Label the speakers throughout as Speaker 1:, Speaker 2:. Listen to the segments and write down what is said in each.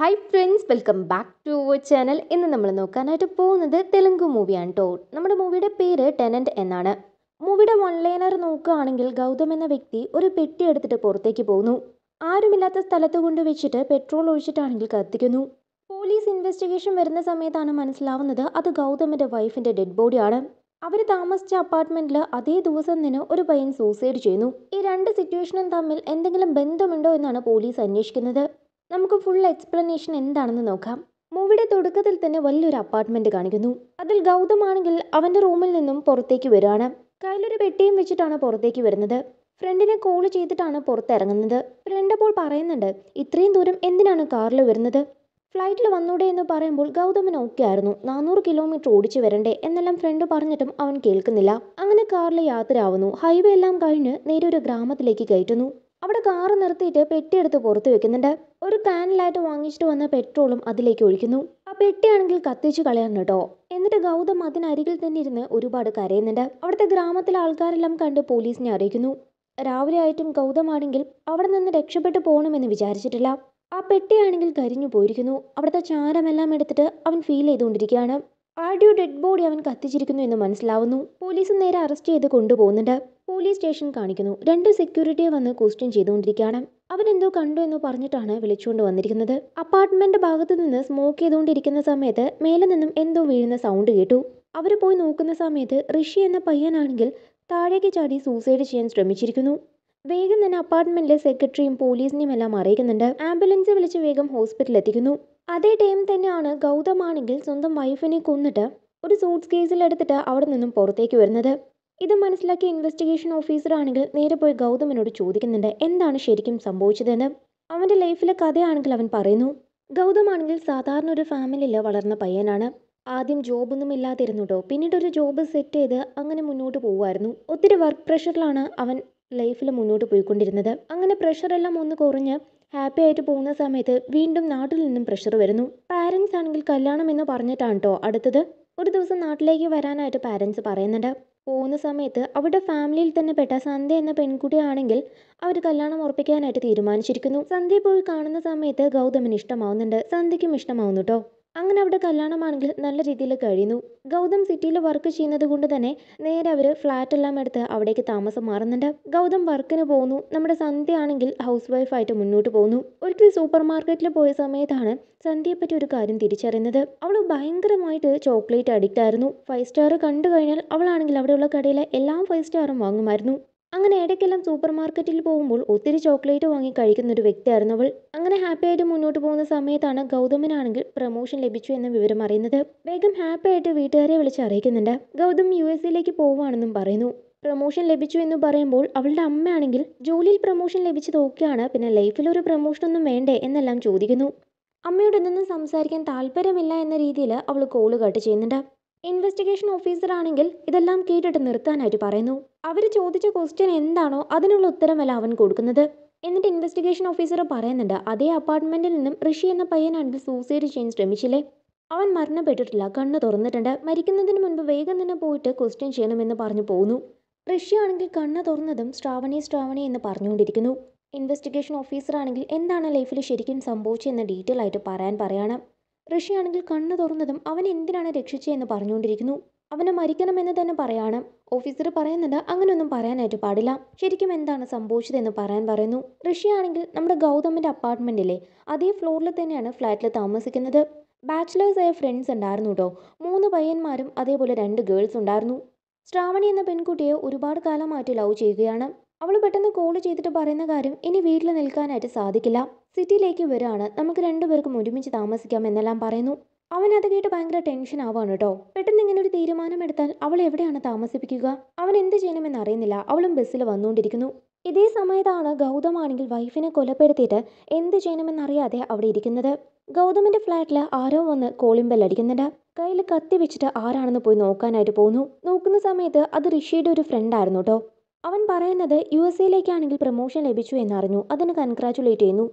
Speaker 1: hi friends welcome back to our channel ഇന്ന് നമ്മൾ നോക്കാനായിട്ട് പോകുന്നത് തെലുങ്ക് മൂവിയാണ് കേട്ടോ നമ്മുടെ മൂവിയുടെ പേര് ടെനൻറ്റ് എന്നാണ് മൂവിയുടെ വൺലൈനർ നോക്കുകയാണെങ്കിൽ ഗൗതം എന്ന വ്യക്തി ഒരു പെട്ടി എടുത്തിട്ട് പുറത്തേക്ക് പോകുന്നു ആരുമില്ലാത്ത സ്ഥലത്ത് വെച്ചിട്ട് പെട്രോൾ ഒഴിച്ചിട്ടാണെങ്കിൽ കത്തിക്കുന്നു പോലീസ് ഇൻവെസ്റ്റിഗേഷൻ വരുന്ന സമയത്താണ് മനസ്സിലാവുന്നത് അത് ഗൗതമിൻ്റെ വൈഫിൻ്റെ ഡെഡ് ബോഡിയാണ് അവർ താമസിച്ച അപ്പാർട്ട്മെൻറ്റിൽ അതേ ദിവസം തന്നെ ഒരു പയ്യൻ സൂസൈഡ് ചെയ്യുന്നു ഈ രണ്ട് സിറ്റുവേഷനും തമ്മിൽ എന്തെങ്കിലും ബന്ധമുണ്ടോ എന്നാണ് പോലീസ് അന്വേഷിക്കുന്നത് നമുക്ക് ഫുൾ എക്സ്പ്ലനേഷൻ എന്താണെന്ന് നോക്കാം മൂവിയുടെ തുടക്കത്തിൽ തന്നെ വലിയൊരു അപ്പാർട്ട്മെന്റ് കാണിക്കുന്നു അതിൽ ഗൗതമാണെങ്കിൽ അവന്റെ റൂമിൽ നിന്നും പുറത്തേക്ക് വരുവാണ് കയ്യിലൊരു പെട്ടിയും വെച്ചിട്ടാണ് പുറത്തേക്ക് വരുന്നത് ഫ്രണ്ടിനെ കോൾ ചെയ്തിട്ടാണ് പുറത്തിറങ്ങുന്നത് ഫ്രണ്ട് അപ്പോൾ പറയുന്നുണ്ട് ഇത്രയും ദൂരം എന്തിനാണ് കാറിൽ വരുന്നത് ഫ്ലൈറ്റിൽ വന്നൂടെ എന്ന് പറയുമ്പോൾ ഗൗതമൻ ഓക്കെ ആയിരുന്നു നാനൂറ് കിലോമീറ്റർ ഓടിച്ചു വരണ്ടേ എന്നെല്ലാം ഫ്രണ്ട് പറഞ്ഞിട്ടും അവൻ കേൾക്കുന്നില്ല അങ്ങനെ കാറിൽ ആവുന്നു ഹൈവേ എല്ലാം കഴിഞ്ഞ് നേരെ ഒരു ഗ്രാമത്തിലേക്ക് കയറ്റുന്നു അവിടെ കാറ് നിർത്തിയിട്ട് പെട്ടി എടുത്ത് പുറത്ത് വെക്കുന്നുണ്ട് ഒരു കാനലായിട്ട് വാങ്ങിച്ചിട്ട് വന്ന പെട്രോളും അതിലേക്ക് ഒഴിക്കുന്നു ആ പെട്ടിയാണെങ്കിൽ കത്തിച്ച് കളയാണ് കേട്ടോ എന്നിട്ട് ഗൗതം അതിനരികിൽ തന്നെ ഇരുന്ന് ഒരുപാട് കരയുന്നുണ്ട് അവിടുത്തെ ഗ്രാമത്തിലെ ആൾക്കാരെല്ലാം കണ്ട് പോലീസിനെ അറിയിക്കുന്നു രാവിലെ ആയിട്ടും ഗൗതമാണെങ്കിൽ അവിടെ നിന്ന് രക്ഷപ്പെട്ടു പോകണമെന്ന് വിചാരിച്ചിട്ടില്ല ആ പെട്ടിയാണെങ്കിൽ കരിഞ്ഞു പോയിരിക്കുന്നു അവിടുത്തെ ചാരമെല്ലാം എടുത്തിട്ട് അവൻ ഫീൽ ചെയ്തുകൊണ്ടിരിക്കുകയാണ് ആടിയുടെ ഡെഡ് ബോഡി അവൻ കത്തിച്ചിരിക്കുന്നു എന്ന് മനസ്സിലാവുന്നു പോലീസ് നേരെ അറസ്റ്റ് ചെയ്ത് കൊണ്ടുപോകുന്നുണ്ട് പോലീസ് സ്റ്റേഷൻ കാണിക്കുന്നു രണ്ട് സെക്യൂരിറ്റി വന്ന് ക്വസ്റ്റ്യൻ ചെയ്തുകൊണ്ടിരിക്കുകയാണ് അവനെന്തോ കണ്ടു എന്ന് പറഞ്ഞിട്ടാണ് വിളിച്ചുകൊണ്ട് വന്നിരിക്കുന്നത് അപ്പാർട്ട്മെന്റ് ഭാഗത്ത് നിന്ന് സ്മോക്ക് ചെയ്തുകൊണ്ടിരിക്കുന്ന സമയത്ത് മേലെ നിന്നും എന്തോ വീഴുന്ന സൗണ്ട് കേട്ടു അവർ പോയി നോക്കുന്ന സമയത്ത് ഋഷി എന്ന പയ്യനാണെങ്കിൽ താഴേക്ക് ചാടി സൂസൈഡ് ചെയ്യാൻ ശ്രമിച്ചിരിക്കുന്നു വേഗം തന്നെ അപ്പാർട്ട്മെന്റിലെ സെക്രട്ടറിയും പോലീസിനെയും എല്ലാം അറിയിക്കുന്നുണ്ട് ആംബുലൻസ് വിളിച്ച് വേഗം ഹോസ്പിറ്റലിൽ എത്തിക്കുന്നു അതേ ടൈം തന്നെയാണ് ഗൗതമാണെങ്കിൽ സ്വന്തം വൈഫിനെ കൊന്നിട്ട് ഒരു സൂട്ട്സ് കേസിൽ എടുത്തിട്ട് അവിടെ നിന്നും പുറത്തേക്ക് വരുന്നത് ഇത് മനസ്സിലാക്കിയ ഇൻവെസ്റ്റിഗേഷൻ ഓഫീസറാണെങ്കിൽ നേരെ പോയി ഗൗതമിനോട് ചോദിക്കുന്നുണ്ട് എന്താണ് ശരിക്കും സംഭവിച്ചതെന്ന് അവൻ്റെ ലൈഫിലെ കഥയാണെങ്കിൽ അവൻ പറയുന്നു ഗൗതം ആണെങ്കിൽ സാധാരണ ഒരു ഫാമിലിയിൽ വളർന്ന പയ്യനാണ് ആദ്യം ജോബൊന്നും ഇല്ലാതിരുന്നുട്ടോ പിന്നീട് ഒരു ജോബ് സെറ്റ് ചെയ്ത് അങ്ങനെ മുന്നോട്ട് പോകുമായിരുന്നു ഒത്തിരി വർക്ക് പ്രഷറിലാണ് അവൻ ലൈഫിൽ മുന്നോട്ട് പോയിക്കൊണ്ടിരുന്നത് അങ്ങനെ പ്രഷറെല്ലാം ഒന്ന് കുറഞ്ഞ് ഹാപ്പി ആയിട്ട് പോകുന്ന സമയത്ത് വീണ്ടും നാട്ടിൽ നിന്നും പ്രഷർ വരുന്നു പാരൻസ് ആണെങ്കിൽ കല്യാണം എന്ന് പറഞ്ഞിട്ടാണ് കേട്ടോ അടുത്തത് ഒരു ദിവസം നാട്ടിലേക്ക് വരാനായിട്ട് പാരൻസ് പറയുന്നുണ്ട് പോകുന്ന സമയത്ത് അവരുടെ ഫാമിലിയിൽ തന്നെ പെട്ട സന്ധ്യ എന്ന പെൺകുട്ടിയാണെങ്കിൽ അവർ കല്യാണം ഉറപ്പിക്കാനായിട്ട് തീരുമാനിച്ചിരിക്കുന്നു സന്ധ്യ പോയി കാണുന്ന സമയത്ത് ഗൗതമിന് ഇഷ്ടമാവുന്നുണ്ട് സന്ധ്യയ്ക്കും ഇഷ്ടമാവുന്നു കേട്ടോ അങ്ങനെ അവിടെ കല്യാണമാണെങ്കിൽ നല്ല രീതിയിൽ കഴിയുന്നു ഗൗതം സിറ്റിയിൽ വർക്ക് ചെയ്യുന്നത് കൊണ്ട് തന്നെ നേരെ അവർ എല്ലാം എടുത്ത് അവിടേക്ക് താമസം മാറുന്നുണ്ട് ഗൗതം വർക്കിന് പോകുന്നു നമ്മുടെ സന്ധ്യ ആണെങ്കിൽ ഹൗസ് വൈഫായിട്ട് മുന്നോട്ട് പോകുന്നു ഒരിക്കൽ സൂപ്പർ മാർക്കറ്റിൽ പോയ സമയത്താണ് സന്ധ്യയെ പറ്റി ഒരു കാര്യം തിരിച്ചറിയുന്നത് അവൾ ഭയങ്കരമായിട്ട് ചോക്ലേറ്റ് അഡിക്റ്റ് ആയിരുന്നു ഫൈവ് സ്റ്റാർ കണ്ടു കഴിഞ്ഞാൽ അവളാണെങ്കിൽ അവിടെയുള്ള കടയിലെ എല്ലാ ഫൈവ് സ്റ്റാറും വാങ്ങുമായിരുന്നു അങ്ങനെ ഇടയ്ക്കെല്ലാം സൂപ്പർ മാർക്കറ്റിൽ പോകുമ്പോൾ ഒത്തിരി ചോക്ലേറ്റ് വാങ്ങി കഴിക്കുന്ന ഒരു വ്യക്തിയായിരുന്നു അവൾ അങ്ങനെ ഹാപ്പി ആയിട്ട് മുന്നോട്ട് പോകുന്ന സമയത്താണ് ഗൗതമിനാണെങ്കിൽ പ്രൊമോഷൻ ലഭിച്ചു എന്ന വിവരം അറിയുന്നത് വേഗം ആയിട്ട് വീട്ടുകാരെ വിളിച്ച് അറിയിക്കുന്നുണ്ട് ഗൗതം യു എയിലേക്ക് പോവുകയാണെന്നും പറയുന്നു പ്രൊമോഷൻ ലഭിച്ചു എന്ന് പറയുമ്പോൾ അവളുടെ അമ്മയാണെങ്കിൽ ജോലിയിൽ പ്രൊമോഷൻ ലഭിച്ചത് ഓക്കെയാണ് പിന്നെ ലൈഫിൽ ഒരു ഒന്നും വേണ്ടേ എന്നെല്ലാം ചോദിക്കുന്നു അമ്മയോട് ഇതൊന്നും സംസാരിക്കാൻ താല്പര്യമില്ല എന്ന രീതിയിൽ അവൾ കോള് കട്ട് ചെയ്യുന്നുണ്ട് ഇൻവെസ്റ്റിഗേഷൻ ഓഫീസറാണെങ്കിൽ ഇതെല്ലാം കേട്ടിട്ട് നിർത്താനായിട്ട് പറയുന്നു അവർ ചോദിച്ച ക്വസ്റ്റ്യൻ എന്താണോ അതിനുള്ള ഉത്തരമല്ല അവൻ കൊടുക്കുന്നത് എന്നിട്ട് ഇൻവെസ്റ്റിഗേഷൻ ഓഫീസർ പറയുന്നുണ്ട് അതേ അപ്പാർട്ട്മെന്റിൽ നിന്നും ഋഷി എന്ന പയ്യനാണെങ്കിൽ സൂസൈഡ് ചെയ്യാൻ ശ്രമിച്ചില്ലേ അവൻ മരണപ്പെട്ടിട്ടില്ല കണ്ണ് തുറന്നിട്ടുണ്ട് മരിക്കുന്നതിന് മുൻപ് വേഗം തന്നെ പോയിട്ട് ക്വസ്റ്റ്യൻ ചെയ്യണമെന്ന് പറഞ്ഞു പോകുന്നു ഋഷി ആണെങ്കിൽ കണ്ണ് തുറന്നതും ശ്രാവണി ശ്രാവണി എന്ന് പറഞ്ഞുകൊണ്ടിരിക്കുന്നു ഇൻവെസ്റ്റിഗേഷൻ ഓഫീസർ ആണെങ്കിൽ എന്താണ് ലൈഫിൽ ശരിക്കും സംഭവിച്ചതെന്ന് ഡീറ്റെയിൽ ആയിട്ട് പറയാൻ പറയണം ഋഷിയാണെങ്കിൽ കണ്ണു തുറന്നതും അവൻ എന്തിനാണ് രക്ഷിച്ചതെന്ന് പറഞ്ഞുകൊണ്ടിരിക്കുന്നു അവനെ മരിക്കണമെന്ന് തന്നെ പറയാണ് ഓഫീസർ പറയുന്നുണ്ട് അങ്ങനെയൊന്നും പറയാനായിട്ട് പാടില്ല ശരിക്കും എന്താണ് സംഭവിച്ചതെന്ന് പറയാൻ പറയുന്നു ഋഷിയാണെങ്കിൽ നമ്മുടെ ഗൗതമിൻ്റെ അപ്പാർട്ട്മെന്റിലെ അതേ ഫ്ലോറിൽ തന്നെയാണ് ഫ്ലാറ്റിൽ താമസിക്കുന്നത് ബാച്ചിലേഴ്സ് ആയ ഫ്രണ്ട്സ് ഉണ്ടായിരുന്നു കേട്ടോ മൂന്ന് പയ്യന്മാരും അതേപോലെ രണ്ട് ഗേൾസ് ഉണ്ടായിരുന്നു ശ്രാവണി എന്ന പെൺകുട്ടിയെ ഒരുപാട് കാലമായിട്ട് ലവ് ചെയ്യുകയാണ് അവൾ പെട്ടെന്ന് കോൾ ചെയ്തിട്ട് പറയുന്ന കാര്യം ഇനി വീട്ടിൽ നിൽക്കാനായിട്ട് സാധിക്കില്ല സിറ്റിയിലേക്ക് വരാണ് നമുക്ക് രണ്ടുപേർക്കും ഒരുമിച്ച് താമസിക്കാം എന്നെല്ലാം പറയുന്നു അവൻ അത് കേട്ട് ഭയങ്കര ടെൻഷൻ ആവാണ് കേട്ടോ പെട്ടെന്ന് ഇങ്ങനെ ഒരു തീരുമാനം എടുത്താൽ അവൾ എവിടെയാണ് താമസിപ്പിക്കുക അവൻ എന്ത് ചെയ്യണമെന്ന് അറിയുന്നില്ല അവളും ബസ്സിൽ വന്നുകൊണ്ടിരിക്കുന്നു ഇതേ സമയത്താണ് ഗൗതമാണെങ്കിൽ വൈഫിനെ കൊലപ്പെടുത്തിയിട്ട് എന്ത് ചെയ്യണമെന്നറിയാതെ അവിടെ ഇരിക്കുന്നത് ഗൗതമിന്റെ ഫ്ലാറ്റിൽ ആരോ വന്ന് കോളിംഗ് ബെൽ അടിക്കുന്നുണ്ട് കയ്യിൽ കത്തി വെച്ചിട്ട് ആരാണെന്ന് പോയി നോക്കാനായിട്ട് പോകുന്നു നോക്കുന്ന സമയത്ത് അത് ഋഷിയുടെ ഒരു ഫ്രണ്ടായിരുന്നു കേട്ടോ അവൻ പറയുന്നത് യു എസ് എയിലേക്കാണെങ്കിൽ പ്രൊമോഷൻ ലഭിച്ചു എന്നറിഞ്ഞു അതിന് കൺഗ്രാറ്റുലേറ്റ് ചെയ്യുന്നു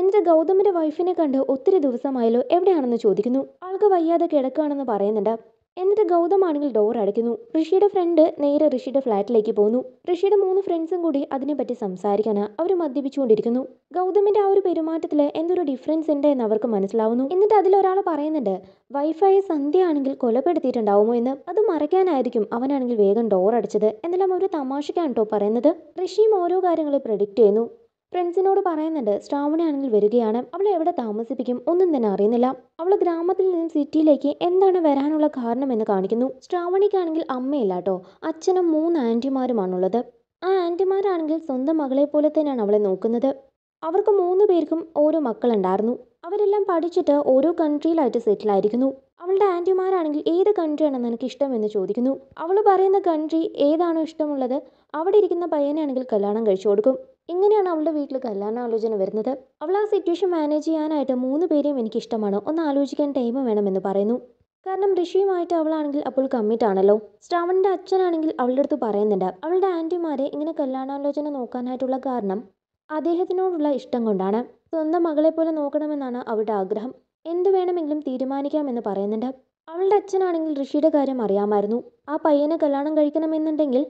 Speaker 1: എന്നിട്ട് ഗൗതമിന്റെ വൈഫിനെ കണ്ട് ഒത്തിരി ദിവസമായല്ലോ എവിടെയാണെന്ന് ചോദിക്കുന്നു ആൾക്ക് വയ്യാതെ കിടക്കുകയാണെന്ന് പറയുന്നുണ്ട് എന്നിട്ട് ഗൗതമാണെങ്കിൽ ഡോർ അടയ്ക്കുന്നു ഋഷിയുടെ ഫ്രണ്ട് നേരെ ഋഷിയുടെ ഫ്ലാറ്റിലേക്ക് പോകുന്നു ഋഷിയുടെ മൂന്ന് ഫ്രണ്ട്സും കൂടി അതിനെപ്പറ്റി സംസാരിക്കാനാ അവർ മദ്യപിച്ചുകൊണ്ടിരിക്കുന്നു ഗൗതമിന്റെ ആ ഒരു പെരുമാറ്റത്തിൽ എന്തൊരു ഡിഫറൻസ് ഉണ്ട് എന്ന് അവർക്ക് മനസ്സിലാവുന്നു എന്നിട്ട് അതിലൊരാൾ പറയുന്നുണ്ട് വൈഫൈ സന്ധ്യ ആണെങ്കിൽ കൊലപ്പെടുത്തിയിട്ടുണ്ടാവുമോ എന്ന് അത് മറയ്ക്കാനായിരിക്കും അവനാണെങ്കിൽ വേഗം ഡോർ അടച്ചത് എന്നെല്ലാം ഒരു തമാശയ്ക്കാണ് കേട്ടോ പറയുന്നത് ഋഷിയും ഓരോ കാര്യങ്ങളും പ്രഡിക്റ്റ് ചെയ്യുന്നു ഫ്രണ്ട്സിനോട് പറയുന്നുണ്ട് ശ്രാവണി ആണെങ്കിൽ വരികയാണ് അവളെ എവിടെ താമസിപ്പിക്കും ഒന്നും തന്നെ അറിയുന്നില്ല അവൾ ഗ്രാമത്തിൽ നിന്നും സിറ്റിയിലേക്ക് എന്താണ് വരാനുള്ള കാരണമെന്ന് കാണിക്കുന്നു ശ്രാവണിക്കാണെങ്കിൽ അമ്മയില്ല കേട്ടോ അച്ഛനും മൂന്ന് ആൻറ്റിമാരുമാണുള്ളത് ആ ആൻറ്റിമാരാണെങ്കിൽ സ്വന്തം മകളെ പോലെ തന്നെയാണ് അവളെ നോക്കുന്നത് അവർക്ക് മൂന്ന് പേർക്കും ഓരോ മക്കളുണ്ടായിരുന്നു അവരെല്ലാം പഠിച്ചിട്ട് ഓരോ കൺട്രിയിലായിട്ട് സെറ്റിലായിരിക്കുന്നു അവളുടെ ആൻറ്റിമാരാണെങ്കിൽ ഏത് കൺട്രിയാണ് നിനക്ക് ഇഷ്ടമെന്ന് ചോദിക്കുന്നു അവൾ പറയുന്ന കൺട്രി ഏതാണോ ഇഷ്ടമുള്ളത് അവിടെ ഇരിക്കുന്ന പയ്യനാണെങ്കിൽ കല്യാണം കഴിച്ചു കൊടുക്കും ഇങ്ങനെയാണ് അവളുടെ വീട്ടിൽ ആലോചന വരുന്നത് അവൾ ആ സിറ്റുവേഷൻ മാനേജ് ചെയ്യാനായിട്ട് മൂന്ന് പേരെയും എനിക്ക് ഇഷ്ടമാണ് ഒന്ന് ആലോചിക്കാൻ ടൈം വേണമെന്ന് പറയുന്നു കാരണം ഋഷിയുമായിട്ട് അവളാണെങ്കിൽ അപ്പോൾ കമ്മിറ്റ് ആണല്ലോ ശ്രാവണിൻ്റെ അച്ഛനാണെങ്കിൽ അവളുടെ അടുത്ത് പറയുന്നുണ്ട് അവളുടെ ആൻറ്റിമാരെ ഇങ്ങനെ കല്യാണാലോചന നോക്കാനായിട്ടുള്ള കാരണം അദ്ദേഹത്തിനോടുള്ള ഇഷ്ടം കൊണ്ടാണ് സ്വന്തം പോലെ നോക്കണമെന്നാണ് അവളുടെ ആഗ്രഹം എന്തു വേണമെങ്കിലും തീരുമാനിക്കാമെന്ന് പറയുന്നുണ്ട് അവളുടെ അച്ഛനാണെങ്കിൽ ഋഷിയുടെ കാര്യം അറിയാമായിരുന്നു ആ പയ്യനെ കല്യാണം കഴിക്കണമെന്നുണ്ടെങ്കിൽ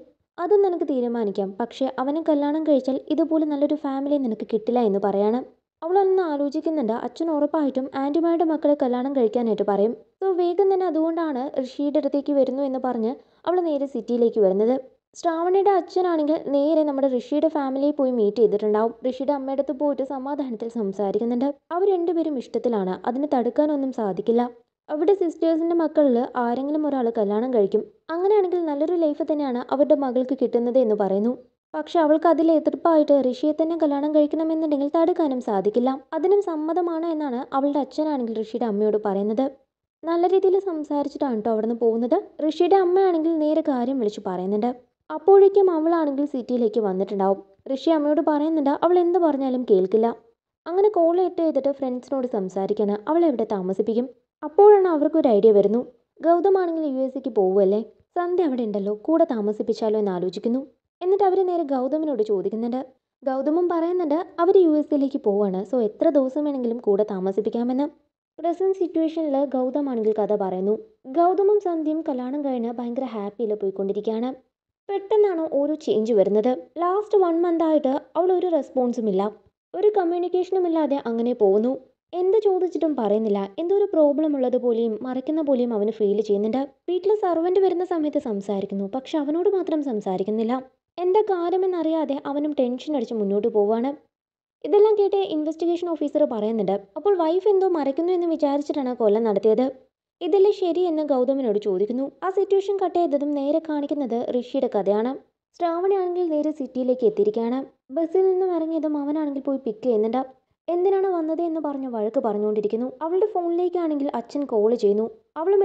Speaker 1: അത് നിനക്ക് തീരുമാനിക്കാം പക്ഷേ അവനെ കല്യാണം കഴിച്ചാൽ ഇതുപോലെ നല്ലൊരു ഫാമിലി നിനക്ക് കിട്ടില്ല എന്ന് പറയാണ് അവളൊന്നും ആലോചിക്കുന്നുണ്ട് അച്ഛൻ ഉറപ്പായിട്ടും ആൻറ്റിമാരുടെ മക്കളെ കല്യാണം കഴിക്കാനായിട്ട് പറയും സോ വേഗം തന്നെ അതുകൊണ്ടാണ് ഋഷിയുടെ അടുത്തേക്ക് വരുന്നു എന്ന് പറഞ്ഞ് അവൾ നേരെ സിറ്റിയിലേക്ക് വരുന്നത് ശ്രാവണയുടെ അച്ഛനാണെങ്കിൽ നേരെ നമ്മുടെ ഋഷിയുടെ ഫാമിലിയിൽ പോയി മീറ്റ് ചെയ്തിട്ടുണ്ടാവും ഋഷിയുടെ അമ്മയുടെ അടുത്ത് പോയിട്ട് സമാധാനത്തിൽ സംസാരിക്കുന്നുണ്ട് അവർ രണ്ടുപേരും ഇഷ്ടത്തിലാണ് അതിന് തടുക്കാനൊന്നും സാധിക്കില്ല അവരുടെ സിസ്റ്റേഴ്സിന്റെ മക്കളിൽ ആരെങ്കിലും ഒരാൾ കല്യാണം കഴിക്കും അങ്ങനെയാണെങ്കിൽ നല്ലൊരു ലൈഫ് തന്നെയാണ് അവരുടെ മകൾക്ക് കിട്ടുന്നത് എന്ന് പറയുന്നു പക്ഷെ അവൾക്ക് അതിൽ എതിർപ്പായിട്ട് ഋഷിയെ തന്നെ കല്യാണം കഴിക്കണമെന്നുണ്ടെങ്കിൽ തടുക്കാനും സാധിക്കില്ല അതിനും സമ്മതമാണ് എന്നാണ് അവളുടെ അച്ഛനാണെങ്കിൽ ഋഷിയുടെ അമ്മയോട് പറയുന്നത് നല്ല രീതിയിൽ സംസാരിച്ചിട്ടാണ് കേട്ടോ അവിടെ നിന്ന് പോകുന്നത് ഋഷിയുടെ അമ്മയാണെങ്കിൽ നേരെ കാര്യം വിളിച്ചു പറയുന്നുണ്ട് അപ്പോഴേക്കും അവളാണെങ്കിൽ സിറ്റിയിലേക്ക് വന്നിട്ടുണ്ടാവും ഋഷി അമ്മയോട് പറയുന്നുണ്ട് അവൾ എന്ത് പറഞ്ഞാലും കേൾക്കില്ല അങ്ങനെ കോൾ ഇട്ട് ചെയ്തിട്ട് ഫ്രണ്ട്സിനോട് സംസാരിക്കാൻ അവളെവിടെ ഇവിടെ താമസിപ്പിക്കും അപ്പോഴാണ് അവർക്കൊരു ഐഡിയ വരുന്നു ഗൗതമാണെങ്കിൽ യു എസ് സിക്ക് പോവുമല്ലേ സന്ധ്യ അവിടെ ഉണ്ടല്ലോ കൂടെ താമസിപ്പിച്ചാലോ എന്ന് ആലോചിക്കുന്നു എന്നിട്ട് അവർ നേരെ ഗൗതമിനോട് ചോദിക്കുന്നുണ്ട് ഗൗതമും പറയുന്നുണ്ട് അവർ യു എസ് സിയിലേക്ക് പോവാണ് സോ എത്ര ദിവസം വേണമെങ്കിലും കൂടെ താമസിപ്പിക്കാമെന്ന് പ്രസൻറ്റ് സിറ്റുവേഷനിൽ ഗൗതമാണെങ്കിൽ കഥ പറയുന്നു ഗൗതമും സന്ധ്യയും കല്യാണം കഴിഞ്ഞ് ഭയങ്കര ഹാപ്പിയിൽ പോയിക്കൊണ്ടിരിക്കുകയാണ് പെട്ടെന്നാണ് ഓരോ ചേഞ്ച് വരുന്നത് ലാസ്റ്റ് വൺ ആയിട്ട് അവൾ ഒരു റെസ്പോൺസും ഇല്ല ഒരു കമ്മ്യൂണിക്കേഷനും ഇല്ലാതെ അങ്ങനെ പോകുന്നു എന്ത് ചോദിച്ചിട്ടും പറയുന്നില്ല എന്തോ ഒരു പ്രോബ്ലം ഉള്ളത് പോലെയും മറയ്ക്കുന്ന പോലെയും അവന് ഫീൽ ചെയ്യുന്നുണ്ട് വീട്ടിലെ സർവൻറ്റ് വരുന്ന സമയത്ത് സംസാരിക്കുന്നു പക്ഷെ അവനോട് മാത്രം സംസാരിക്കുന്നില്ല എന്താ കാര്യമെന്നറിയാതെ അവനും ടെൻഷൻ അടിച്ച് മുന്നോട്ട് പോവാണ് ഇതെല്ലാം കേട്ട് ഇൻവെസ്റ്റിഗേഷൻ ഓഫീസർ പറയുന്നുണ്ട് അപ്പോൾ വൈഫ് എന്തോ മറയ്ക്കുന്നു എന്ന് വിചാരിച്ചിട്ടാണ് കൊല്ലം നടത്തിയത് ഇതല്ലേ ശരിയെന്ന് ഗൗതമനോട് ചോദിക്കുന്നു ആ സിറ്റുവേഷൻ കട്ട് ചെയ്തതും നേരെ കാണിക്കുന്നത് ഋഷിയുടെ കഥയാണ് ശ്രാവണയാണെങ്കിൽ നേരെ സിറ്റിയിലേക്ക് എത്തിയിരിക്കുകയാണ് ബസ്സിൽ നിന്നും ഇറങ്ങിയതും അവനാണെങ്കിൽ പോയി പിക്ക് ചെയ്യുന്നുണ്ട് എന്തിനാണ് വന്നത് എന്ന് പറഞ്ഞ് വഴക്ക് പറഞ്ഞുകൊണ്ടിരിക്കുന്നു അവളുടെ ഫോണിലേക്കാണെങ്കിൽ അച്ഛൻ കോൾ ചെയ്യുന്നു അവളും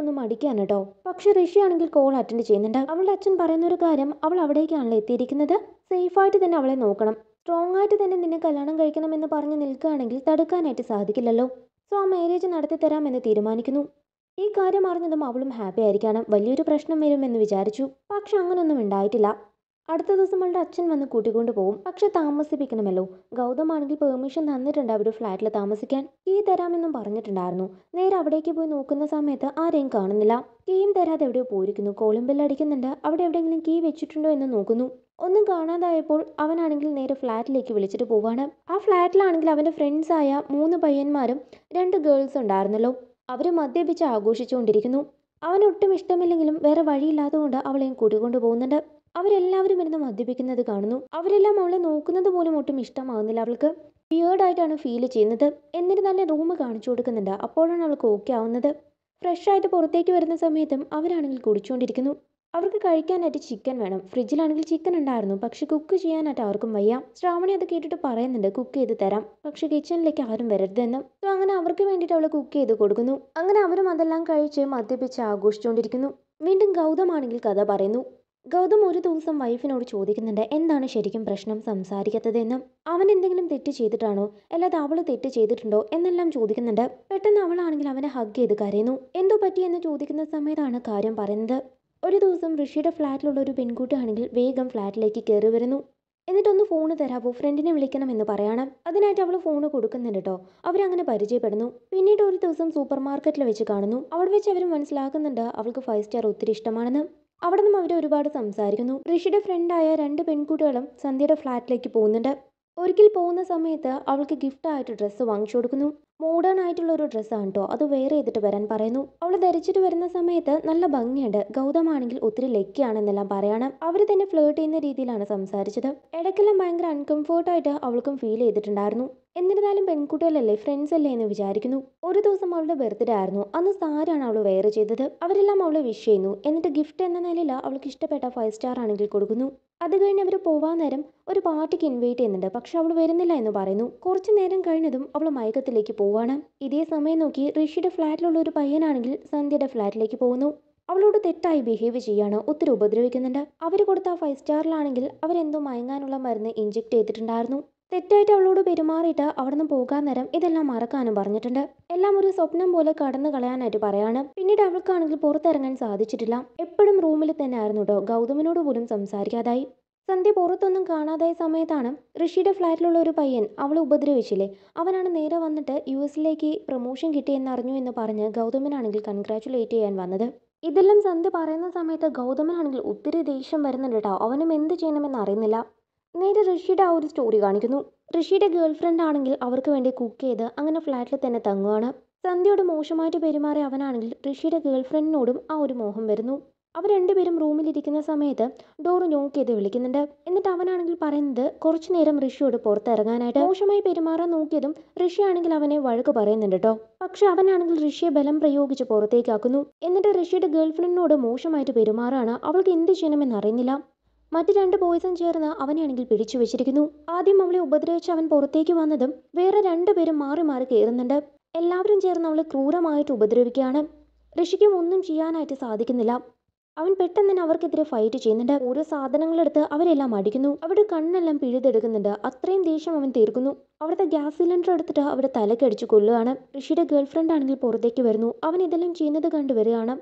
Speaker 1: ഒന്നും അടിക്കാൻ കേട്ടോ പക്ഷെ ഋഷി ആണെങ്കിൽ കോൾ അറ്റൻഡ് ചെയ്യുന്നുണ്ട് അവളുടെ അച്ഛൻ പറയുന്ന ഒരു കാര്യം അവൾ അവിടേക്കാണല്ലോ എത്തിയിരിക്കുന്നത് സേഫായിട്ട് തന്നെ അവളെ നോക്കണം സ്ട്രോങ് ആയിട്ട് തന്നെ നിന്നെ കല്യാണം കഴിക്കണമെന്ന് പറഞ്ഞ് നിൽക്കുകയാണെങ്കിൽ തടുക്കാനായിട്ട് സാധിക്കില്ലല്ലോ സോ ആ മാരേജ് തരാമെന്ന് തീരുമാനിക്കുന്നു ഈ കാര്യം അറിഞ്ഞതും അവളും ഹാപ്പി ആയിരിക്കാണ് വലിയൊരു പ്രശ്നം വരുമെന്ന് വിചാരിച്ചു പക്ഷെ അങ്ങനൊന്നും ഉണ്ടായിട്ടില്ല അടുത്ത ദിവസം അവളുടെ അച്ഛൻ വന്ന് കൂട്ടിക്കൊണ്ടു പോകും പക്ഷെ താമസിപ്പിക്കണമല്ലോ ഗൗതമാണെങ്കിൽ പെർമിഷൻ തന്നിട്ടുണ്ട് അവരുടെ ഫ്ലാറ്റിൽ താമസിക്കാൻ കീ തരാമെന്നും പറഞ്ഞിട്ടുണ്ടായിരുന്നു നേരെ അവിടേക്ക് പോയി നോക്കുന്ന സമയത്ത് ആരെയും കാണുന്നില്ല കീയും തരാതെ എവിടെയോ പോയിരിക്കുന്നു കോളിംബെല്ലടിക്കുന്നുണ്ട് അടിക്കുന്നുണ്ട് അവിടെ എവിടെയെങ്കിലും കീ വെച്ചിട്ടുണ്ടോ എന്ന് നോക്കുന്നു ഒന്നും കാണാതായപ്പോൾ അവനാണെങ്കിൽ നേരെ ഫ്ലാറ്റിലേക്ക് വിളിച്ചിട്ട് പോവാണ് ആ ഫ്ലാറ്റിലാണെങ്കിൽ അവൻ്റെ ഫ്രണ്ട്സായ മൂന്ന് പയ്യന്മാരും രണ്ട് ഗേൾസ് ഉണ്ടായിരുന്നല്ലോ അവർ മദ്യപിച്ച് ആഘോഷിച്ചുകൊണ്ടിരിക്കുന്നു അവനൊട്ടും ഇഷ്ടമില്ലെങ്കിലും വേറെ വഴിയില്ലാത്തതുകൊണ്ട് അവളെയും കൂട്ടിക്കൊണ്ടു പോകുന്നുണ്ട് അവരെല്ലാവരും ഇരുന്ന് മദ്യപിക്കുന്നത് കാണുന്നു അവരെല്ലാം അവളെ നോക്കുന്നത് പോലും ഒട്ടും ഇഷ്ടമാകുന്നില്ല അവൾക്ക് ബിയേർഡായിട്ടാണ് ഫീൽ ചെയ്യുന്നത് എന്നിട്ട് തന്നെ റൂം കാണിച്ചു കൊടുക്കുന്നുണ്ട് അപ്പോഴാണ് അവൾക്ക് ഓക്കെ ആവുന്നത് ഫ്രഷ് ആയിട്ട് പുറത്തേക്ക് വരുന്ന സമയത്തും അവരാണെങ്കിൽ കുടിച്ചുകൊണ്ടിരിക്കുന്നു അവർക്ക് കഴിക്കാനായിട്ട് ചിക്കൻ വേണം ഫ്രിഡ്ജിലാണെങ്കിൽ ചിക്കൻ ഉണ്ടായിരുന്നു പക്ഷെ കുക്ക് ചെയ്യാനായിട്ട് അവർക്കും വയ്യ ശ്രാവണി അത് കേട്ടിട്ട് പറയുന്നുണ്ട് കുക്ക് ചെയ്ത് തരാം പക്ഷെ കിച്ചണിലേക്ക് ആരും വരരുതെന്നും സോ അങ്ങനെ അവർക്ക് വേണ്ടിയിട്ട് അവൾ കുക്ക് ചെയ്ത് കൊടുക്കുന്നു അങ്ങനെ അവരും അതെല്ലാം കഴിച്ച് മദ്യപിച്ച് ആഘോഷിച്ചുകൊണ്ടിരിക്കുന്നു വീണ്ടും ഗൗതമാണെങ്കിൽ കഥ പറയുന്നു ഗൗതം ഒരു ദിവസം വൈഫിനോട് ചോദിക്കുന്നുണ്ട് എന്താണ് ശരിക്കും പ്രശ്നം സംസാരിക്കാത്തതെന്നും അവൻ എന്തെങ്കിലും തെറ്റ് ചെയ്തിട്ടാണോ അല്ലാതെ അവൾ തെറ്റ് ചെയ്തിട്ടുണ്ടോ എന്നെല്ലാം ചോദിക്കുന്നുണ്ട് പെട്ടെന്ന് അവളാണെങ്കിൽ അവനെ ഹഗ് ചെയ്ത് കരയുന്നു എന്തോ പറ്റിയെന്ന് ചോദിക്കുന്ന സമയത്താണ് കാര്യം പറയുന്നത് ഒരു ദിവസം ഋഷിയുടെ ഫ്ലാറ്റിലുള്ള ഒരു പെൺകുട്ടിയാണെങ്കിൽ വേഗം ഫ്ലാറ്റിലേക്ക് കയറി വരുന്നു എന്നിട്ടൊന്ന് ഫോണ് തരാമോ ഫ്രണ്ടിനെ വിളിക്കണം എന്ന് പറയണം അതിനായിട്ട് അവൾ ഫോണ് കൊടുക്കുന്നുണ്ട് കേട്ടോ അവരങ്ങനെ പരിചയപ്പെടുന്നു പിന്നീട് ഒരു ദിവസം സൂപ്പർ മാർക്കറ്റിൽ വെച്ച് കാണുന്നു അവിടെ വെച്ച് അവരും മനസ്സിലാക്കുന്നുണ്ട് അവൾക്ക് ഫൈവ് സ്റ്റാർ ഒത്തിരി ഇഷ്ടമാണെന്ന് അവിടെ നിന്നും അവർ ഒരുപാട് സംസാരിക്കുന്നു ഋഷിയുടെ ഫ്രണ്ടായ രണ്ട് പെൺകുട്ടികളും സന്ധ്യയുടെ ഫ്ലാറ്റിലേക്ക് പോകുന്നുണ്ട് ഒരിക്കൽ പോകുന്ന സമയത്ത് അവൾക്ക് ഗിഫ്റ്റായിട്ട് ഡ്രസ്സ് വാങ്ങിച്ചു കൊടുക്കുന്നു മോഡേൺ ആയിട്ടുള്ള ഒരു ഡ്രസ്സാണ് കേട്ടോ അത് വെയർ ചെയ്തിട്ട് വരാൻ പറയുന്നു അവൾ ധരിച്ചിട്ട് വരുന്ന സമയത്ത് നല്ല ഭംഗിയുണ്ട് ഗൗതമാണെങ്കിൽ ഒത്തിരി ലക്കിയാണെന്നെല്ലാം പറയണം അവർ തന്നെ ഫ്ലേർട്ട് ചെയ്യുന്ന രീതിയിലാണ് സംസാരിച്ചത് ഇടയ്ക്കെല്ലാം ഭയങ്കര അൺകംഫേർട്ടായിട്ട് അവൾക്കും ഫീൽ ചെയ്തിട്ടുണ്ടായിരുന്നു എന്നിരുന്നാലും പെൺകുട്ടികളല്ലേ ഫ്രണ്ട്സ് അല്ലേ എന്ന് വിചാരിക്കുന്നു ഒരു ദിവസം അവളുടെ ബർത്ത്ഡേ ആയിരുന്നു അന്ന് സാരാണ് അവൾ വെയർ ചെയ്തത് അവരെല്ലാം അവളെ വിഷ് ചെയ്യുന്നു എന്നിട്ട് ഗിഫ്റ്റ് എന്ന നിലയിൽ അവൾക്ക് ഇഷ്ടപ്പെട്ട ഫൈവ് സ്റ്റാർ ആണെങ്കിൽ കൊടുക്കുന്നു അത് കഴിഞ്ഞ് അവർ പോവാൻ നേരം ഒരു പാർട്ടിക്ക് ഇൻവൈറ്റ് ചെയ്യുന്നുണ്ട് പക്ഷെ അവൾ വരുന്നില്ല എന്ന് പറയുന്നു കുറച്ചു നേരം കഴിഞ്ഞതും അവൾ മയക്കത്തിലേക്ക് പോകും പോവാണ് ഇതേ സമയം നോക്കി ഋഷിയുടെ ഫ്ലാറ്റിലുള്ള ഒരു പയ്യനാണെങ്കിൽ സന്ധ്യയുടെ ഫ്ലാറ്റിലേക്ക് പോകുന്നു അവളോട് തെറ്റായി ബിഹേവ് ചെയ്യാണ് ഒത്തിരി ഉപദ്രവിക്കുന്നുണ്ട് അവർ കൊടുത്ത ഫൈവ് സ്റ്റാറിലാണെങ്കിൽ അവരെന്തോ മയങ്ങാനുള്ള മരുന്ന് ഇഞ്ചക്ട് ചെയ്തിട്ടുണ്ടായിരുന്നു തെറ്റായിട്ട് അവളോട് പെരുമാറിയിട്ട് അവിടുന്ന് പോകാൻ നേരം ഇതെല്ലാം മറക്കാനും പറഞ്ഞിട്ടുണ്ട് എല്ലാം ഒരു സ്വപ്നം പോലെ കടന്നു കളയാനായിട്ട് പറയാണ് പിന്നീട് അവൾക്കാണെങ്കിൽ പുറത്തിറങ്ങാൻ സാധിച്ചിട്ടില്ല എപ്പോഴും റൂമിൽ തന്നെ ആയിരുന്നു കേട്ടോ ഗൗതമിനോട് പോലും സംസാരിക്കാതായി സന്ധ്യ പുറത്തൊന്നും കാണാതായ സമയത്താണ് ഋഷിയുടെ ഫ്ലാറ്റിലുള്ള ഒരു പയ്യൻ അവളെ ഉപദ്രവിച്ചില്ലേ അവനാണ് നേരെ വന്നിട്ട് യു എസിലേക്ക് പ്രൊമോഷൻ കിട്ടിയെന്നറിഞ്ഞു എന്ന് പറഞ്ഞ് ഗൗതമനാണെങ്കിൽ കൺഗ്രാറ്റുലേറ്റ് ചെയ്യാൻ വന്നത് ഇതെല്ലാം സന്ധ്യ പറയുന്ന സമയത്ത് ഗൗതമനാണെങ്കിൽ ഒത്തിരി ദേഷ്യം വരുന്നുണ്ട് കേട്ടോ അവനും എന്ത് ചെയ്യണമെന്ന് അറിയുന്നില്ല നേരെ ഋഷിയുടെ ആ ഒരു സ്റ്റോറി കാണിക്കുന്നു ഋഷിയുടെ ഗേൾ ഫ്രണ്ട് ആണെങ്കിൽ അവർക്ക് വേണ്ടി കുക്ക് ചെയ്ത് അങ്ങനെ ഫ്ലാറ്റിൽ തന്നെ തങ്ങുകയാണ് സന്ധ്യയോട് മോശമായിട്ട് പെരുമാറിയ അവനാണെങ്കിൽ ഋഷിയുടെ ഗേൾ ഫ്രണ്ടിനോടും ആ ഒരു മോഹം വരുന്നു അവർ രണ്ടുപേരും റൂമിലിരിക്കുന്ന സമയത്ത് ഡോർ നോക്ക് ചെയ്ത് വിളിക്കുന്നുണ്ട് എന്നിട്ട് അവനാണെങ്കിൽ പറയുന്നത് കുറച്ചു നേരം ഋഷിയോട് പുറത്തിറങ്ങാനായിട്ട് മോശമായി പെരുമാറാൻ നോക്കിയതും ഋഷി ആണെങ്കിൽ അവനെ വഴക്ക് പറയുന്നുണ്ട് കേട്ടോ പക്ഷെ അവനാണെങ്കിൽ ഋഷിയെ ബലം പ്രയോഗിച്ച് പുറത്തേക്കാക്കുന്നു എന്നിട്ട് ഋഷിയുടെ ഗേൾഫ്രണ്ടിനോട് മോശമായിട്ട് പെരുമാറാണ് അവൾക്ക് എന്ത് ചെയ്യണമെന്ന് അറിയുന്നില്ല മറ്റു രണ്ട് ബോയ്സും ചേർന്ന് അവനെയാണെങ്കിൽ പിടിച്ചു വെച്ചിരിക്കുന്നു ആദ്യം അവളെ ഉപദ്രവിച്ച് അവൻ പുറത്തേക്ക് വന്നതും വേറെ രണ്ടുപേരും മാറി മാറി കയറുന്നുണ്ട് എല്ലാവരും ചേർന്ന് അവളെ ക്രൂരമായിട്ട് ഉപദ്രവിക്കുകയാണ് ഋഷിക്കും ഒന്നും ചെയ്യാനായിട്ട് സാധിക്കുന്നില്ല അവൻ പെട്ടെന്ന് തന്നെ അവർക്കെതിരെ ഫൈറ്റ് ചെയ്യുന്നുണ്ട് ഓരോ സാധനങ്ങളെടുത്ത് അവരെല്ലാം അടിക്കുന്നു അവരുടെ കണ്ണെല്ലാം പിഴുതെടുക്കുന്നുണ്ട് അത്രയും ദേഷ്യം അവൻ തീർക്കുന്നു അവിടുത്തെ ഗ്യാസ് സിലിണ്ടർ എടുത്തിട്ട് അവിടെ തലക്കടിച്ചു കൊല്ലുകയാണ് ഋഷിയുടെ ഗേൾഫ്രണ്ട് ആണെങ്കിൽ പുറത്തേക്ക് വരുന്നു അവൻ ഇതെല്ലാം ചെയ്യുന്നത് കണ്ടു വരികയാണ്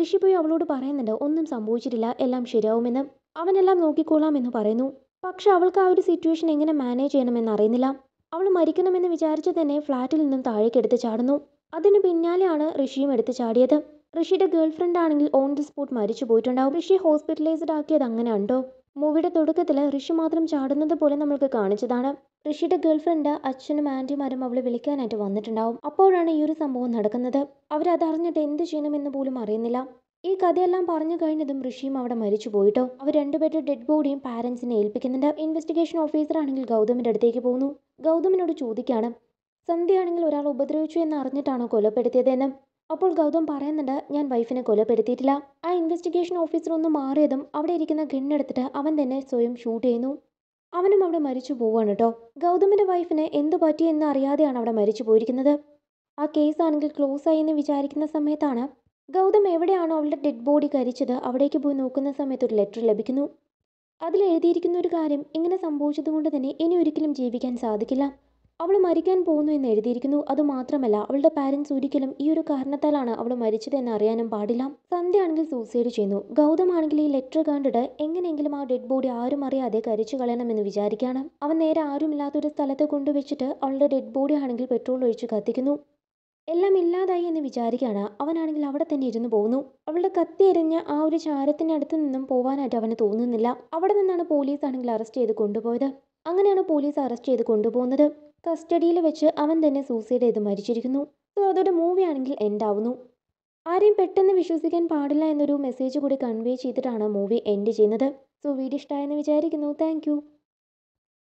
Speaker 1: ഋഷി പോയി അവളോട് പറയുന്നുണ്ട് ഒന്നും സംഭവിച്ചിട്ടില്ല എല്ലാം ശരിയാവുമെന്ന് അവനെല്ലാം നോക്കിക്കോളാം എന്ന് പറയുന്നു പക്ഷെ അവൾക്ക് ആ ഒരു സിറ്റുവേഷൻ എങ്ങനെ മാനേജ് ചെയ്യണമെന്ന് അറിയുന്നില്ല അവൾ മരിക്കണമെന്ന് വിചാരിച്ചു തന്നെ ഫ്ളാറ്റിൽ നിന്നും താഴേക്കെടുത്ത് ചാടുന്നു അതിന് പിന്നാലെയാണ് ഋഷിയും എടുത്ത് ചാടിയത് ഋഷിയുടെ ഗേൾഫ്രണ്ട് ആണെങ്കിൽ ഓൺ ദി സ്പോട്ട് മരിച്ചു പോയിട്ടുണ്ടാവും ഋഷി ഹോസ്പിറ്റലൈസ്ഡ് ആക്കിയത് അങ്ങനെയുണ്ടോ മൂവിയുടെ തുടക്കത്തിൽ ഋഷി മാത്രം ചാടുന്നത് പോലെ നമ്മൾക്ക് കാണിച്ചതാണ് ഋഷിയുടെ ഗേൾഫ്രണ്ട് അച്ഛനും ആൻറ്റിമാരും അവളെ വിളിക്കാനായിട്ട് വന്നിട്ടുണ്ടാവും അപ്പോഴാണ് ഈ ഒരു സംഭവം നടക്കുന്നത് അറിഞ്ഞിട്ട് എന്ത് ചെയ്യണമെന്ന് പോലും അറിയുന്നില്ല ഈ കഥയെല്ലാം പറഞ്ഞു കഴിഞ്ഞതും ഋഷിയും അവിടെ മരിച്ചു പോയിട്ടോ അവർ രണ്ടുപേരുടെ ഡെഡ് ബോഡിയും പാരൻസിനെ ഏൽപ്പിക്കുന്നുണ്ട് ഇൻവെസ്റ്റിഗേഷൻ ഓഫീസർ ആണെങ്കിൽ ഗൗതമിൻ്റെ അടുത്തേക്ക് പോകുന്നു ഗൗതമിനോട് ചോദിക്കുകയാണ് സന്ധ്യയാണെങ്കിൽ ഒരാൾ ഉപദ്രവിച്ചു എന്ന് അറിഞ്ഞിട്ടാണോ കൊലപ്പെടുത്തിയതെന്ന് അപ്പോൾ ഗൗതം പറയുന്നുണ്ട് ഞാൻ വൈഫിനെ കൊലപ്പെടുത്തിയിട്ടില്ല ആ ഇൻവെസ്റ്റിഗേഷൻ ഓഫീസർ ഒന്ന് മാറിയതും അവിടെ ഇരിക്കുന്ന ഗണ്ണെടുത്തിട്ട് അവൻ തന്നെ സ്വയം ഷൂട്ട് ചെയ്യുന്നു അവനും അവിടെ മരിച്ചു പോവാണ് കേട്ടോ ഗൗതമിൻ്റെ വൈഫിന് പറ്റി എന്ന് അറിയാതെയാണ് അവിടെ മരിച്ചു പോയിരിക്കുന്നത് ആ കേസാണെങ്കിൽ ക്ലോസ് ആയി എന്ന് വിചാരിക്കുന്ന സമയത്താണ് ഗൗതം എവിടെയാണോ അവളുടെ ഡെഡ് ബോഡി കരിച്ചത് അവിടേക്ക് പോയി നോക്കുന്ന സമയത്ത് ഒരു ലെറ്റർ ലഭിക്കുന്നു അതിൽ എഴുതിയിരിക്കുന്ന ഒരു കാര്യം ഇങ്ങനെ സംഭവിച്ചതുകൊണ്ട് തന്നെ ഇനി ഒരിക്കലും ജീവിക്കാൻ സാധിക്കില്ല അവൾ മരിക്കാൻ പോകുന്നു എന്ന് എഴുതിയിരിക്കുന്നു അതുമാത്രമല്ല അവളുടെ പാരൻസ് ഒരിക്കലും ഈ ഒരു കാരണത്താലാണ് അവൾ മരിച്ചതെന്ന് അറിയാനും പാടില്ല സന്ധ്യ ആണെങ്കിൽ സൂസൈഡ് ചെയ്യുന്നു ഗൗതമാണെങ്കിൽ ഈ ലെറ്റർ കണ്ടിട്ട് എങ്ങനെയെങ്കിലും ആ ഡെഡ് ബോഡി ആരും അറിയാതെ കരിച്ചു കളയണമെന്ന് വിചാരിക്കുകയാണ് അവൻ നേരെ ആരുമില്ലാത്തൊരു സ്ഥലത്ത് കൊണ്ടുവച്ചിട്ട് അവളുടെ ഡെഡ് ബോഡി ആണെങ്കിൽ പെട്രോൾ ഒഴിച്ച് കത്തിക്കുന്നു എല്ലാം ഇല്ലാതായി എന്ന് വിചാരിക്കുകയാണ് അവനാണെങ്കിൽ അവിടെ തന്നെ ഇരുന്ന് പോകുന്നു അവളുടെ കത്തി എറിഞ്ഞ ആ ഒരു ചാരത്തിനടുത്ത് നിന്നും പോവാനായിട്ട് അവന് തോന്നുന്നില്ല അവിടെ നിന്നാണ് പോലീസ് ആണെങ്കിൽ അറസ്റ്റ് ചെയ്ത് കൊണ്ടുപോയത് അങ്ങനെയാണ് പോലീസ് അറസ്റ്റ് ചെയ്ത് കൊണ്ടുപോകുന്നത് കസ്റ്റഡിയിൽ വെച്ച് അവൻ തന്നെ സൂസൈഡ് ചെയ്ത് മരിച്ചിരിക്കുന്നു സോ അതൊരു മൂവിയാണെങ്കിൽ എൻഡ് ആവുന്നു ആരെയും പെട്ടെന്ന് വിശ്വസിക്കാൻ പാടില്ല എന്നൊരു മെസ്സേജ് കൂടി കൺവേ ചെയ്തിട്ടാണ് മൂവി എൻഡ് ചെയ്യുന്നത് സോ വീഡിയോ ഇഷ്ടമായെന്ന് വിചാരിക്കുന്നു താങ്ക്